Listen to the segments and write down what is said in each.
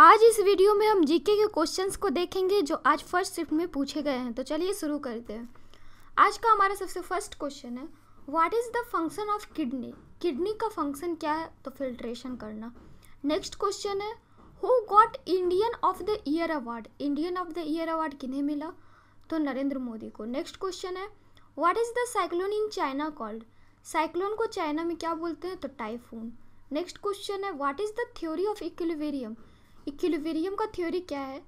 आज इस वीडियो में हम जीके के क्वेश्चंस को देखेंगे जो आज फर्स्ट शिफ्ट में पूछे गए हैं तो चलिए शुरू करते हैं आज का हमारा सबसे फर्स्ट क्वेश्चन है what is the function of kidney kidney का फंक्शन क्या है तो फिल्ट्रेशन करना नेक्स्ट क्वेश्चन है who got Indian of the year award Indian of the year award किन्हें मिला तो नरेंद्र मोदी को नेक्स्ट क्वेश्चन है what is the cyclone in China called cyclone को चाइना में क्या बोलते हैं तो टाइफून नेक्स्ट क्वेश्चन है what is the theory of equilibrium equilibrium का थ्योरी क्या है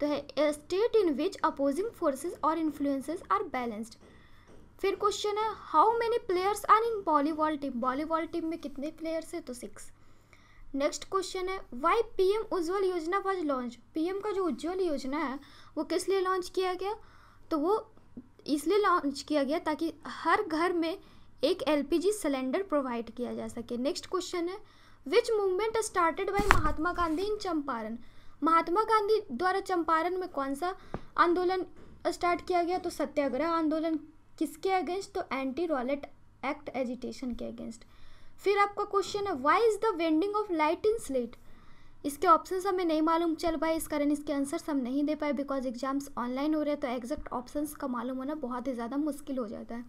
तो है a state in which opposing forces और इन्फ्लुएंसेस आर बैलेंस्ड फिर क्वेश्चन है how many players are in volleyball team volleyball team में कितने प्लेयर्स हैं तो सिक्स नेक्स्ट क्वेश्चन है why P M Ujjwala Yojana was launch P M का जो उज्ज्वल योजना है वो किस लिए लॉन्च किया गया तो वो इसलिए लॉन्च किया गया ताकि हर घर में एक L P G cylinder provide किया जा सके नेक्स्ट क्वेश्चन है which movement started by Mahatma Gandhi in Champaran Mahatma Gandhi द्वारा चंपारण में कौन सा आंदोलन स्टार्ट किया गया तो सत्याग्रह आंदोलन किसके अगेंस्ट तो एंटी रॉलेट एक्ट एजिटेशन के अगेंस्ट फिर आपका क्वेश्चन है why is the bending of light in slate इसके ऑप्शन हमें नहीं मालूम चल पाए इस कारण इसके आंसर्स हम नहीं दे पाए बिकॉज एग्जाम्स ऑनलाइन हो रहे हैं तो एग्जैक्ट ऑप्शन का मालूम होना बहुत ही ज़्यादा मुश्किल हो जाता है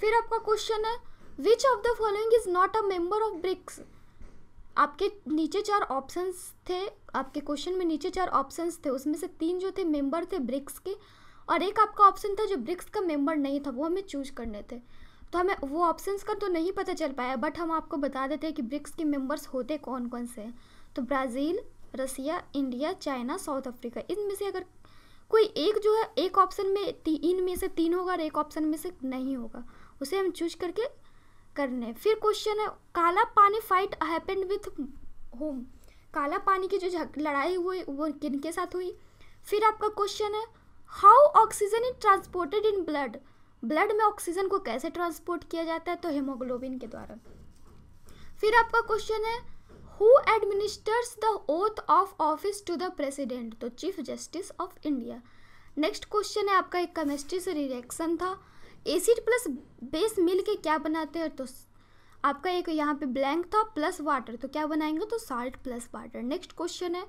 फिर आपका क्वेश्चन है which of the following is not a member of BRICS आपके नीचे चार ऑप्शंस थे आपके क्वेश्चन में नीचे चार ऑप्शंस थे उसमें से तीन जो थे मेंबर थे ब्रिक्स के और एक आपका ऑप्शन था जो ब्रिक्स का मेंबर नहीं था वो हमें चूज करने थे तो हमें वो ऑप्शंस का तो नहीं पता चल पाया बट हम आपको बता देते हैं कि ब्रिक्स के मेंबर्स होते कौन कौन से हैं तो Brazil Russia India China South Africa इनमें से अगर कोई एक जो है एक ऑप्शन में तीन में से तीन होगा और एक ऑप्शन में से नहीं होगा उसे हम चूज करके करने फिर क्वेश्चन है काला पानी फाइट हैपेंड विथ होम काला पानी की जो लड़ाई हुई वो किन के साथ हुई फिर आपका क्वेश्चन है how oxygen is transported in blood blood में ऑक्सीजन को कैसे ट्रांसपोर्ट किया जाता है तो हेमोग्लोबिन के द्वारा फिर आपका क्वेश्चन है who administers the oath of office to the president तो chief justice of India next question है आपका एक केमिस्ट्री से रिएक्शन था एसिड प्लस बेस मिल के क्या बनाते हैं तो आपका एक यहाँ पे ब्लैंक था प्लस वाटर तो क्या बनाएंगे तो salt plus water next question है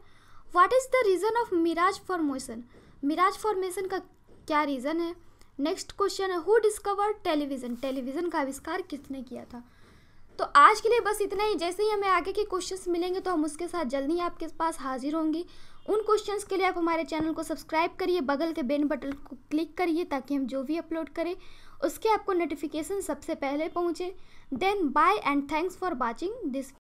what is the reason of mirage formation mirage formation का क्या रीज़न है नेक्स्ट क्वेश्चन है हु डिस्कवर टेलीविज़न टेलीविज़न का आविष्कार किसने किया था तो आज के लिए बस इतना ही जैसे ही हमें आगे के क्वेश्चंस मिलेंगे तो हम उसके साथ जल्दी ही आपके पास हाजिर होंगी उन क्वेश्चंस के लिए आप हमारे चैनल को सब्सक्राइब करिए बगल के बेल बटन को क्लिक करिए ताकि हम जो भी अपलोड करें उसके आपको नोटिफिकेशन सबसे पहले पहुँचे then bye and thanks for watching this